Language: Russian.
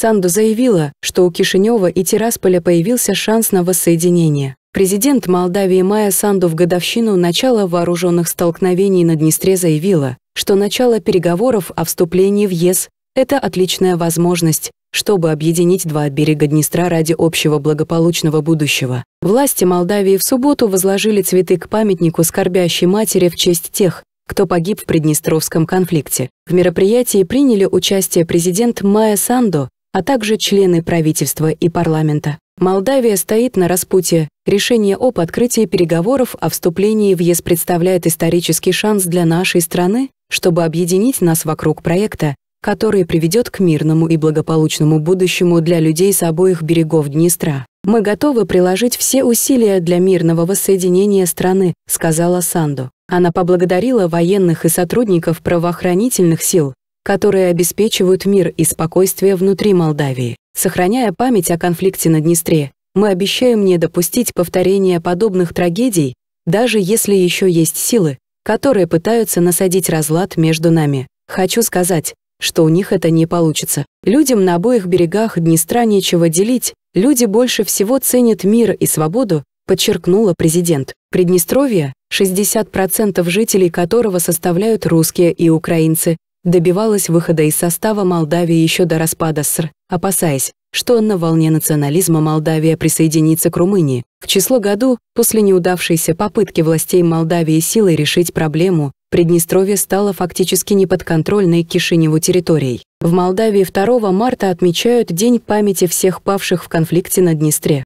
Санду заявила, что у Кишинева и Тирасполя появился шанс на воссоединение. Президент Молдавии Майя Санду в годовщину начала вооруженных столкновений на Днестре заявила, что начало переговоров о вступлении в ЕС – это отличная возможность, чтобы объединить два берега Днестра ради общего благополучного будущего. Власти Молдавии в субботу возложили цветы к памятнику скорбящей матери в честь тех, кто погиб в Приднестровском конфликте. В мероприятии приняли участие президент Майя Сандо, а также члены правительства и парламента. Молдавия стоит на распутье. Решение об открытии переговоров о вступлении в ЕС представляет исторический шанс для нашей страны, чтобы объединить нас вокруг проекта, который приведет к мирному и благополучному будущему для людей с обоих берегов Днестра. «Мы готовы приложить все усилия для мирного воссоединения страны», — сказала Санду. Она поблагодарила военных и сотрудников правоохранительных сил, которые обеспечивают мир и спокойствие внутри Молдавии. Сохраняя память о конфликте на Днестре, мы обещаем не допустить повторения подобных трагедий, даже если еще есть силы, которые пытаются насадить разлад между нами. Хочу сказать, что у них это не получится. Людям на обоих берегах Днестра нечего делить, люди больше всего ценят мир и свободу, подчеркнула президент. Приднестровье, 60% жителей которого составляют русские и украинцы, добивалась выхода из состава Молдавии еще до распада СССР, опасаясь, что на волне национализма Молдавия присоединится к Румынии. В число году, после неудавшейся попытки властей Молдавии силой решить проблему, Приднестровье стало фактически неподконтрольной Кишиневу территорией. В Молдавии 2 марта отмечают День памяти всех павших в конфликте на Днестре.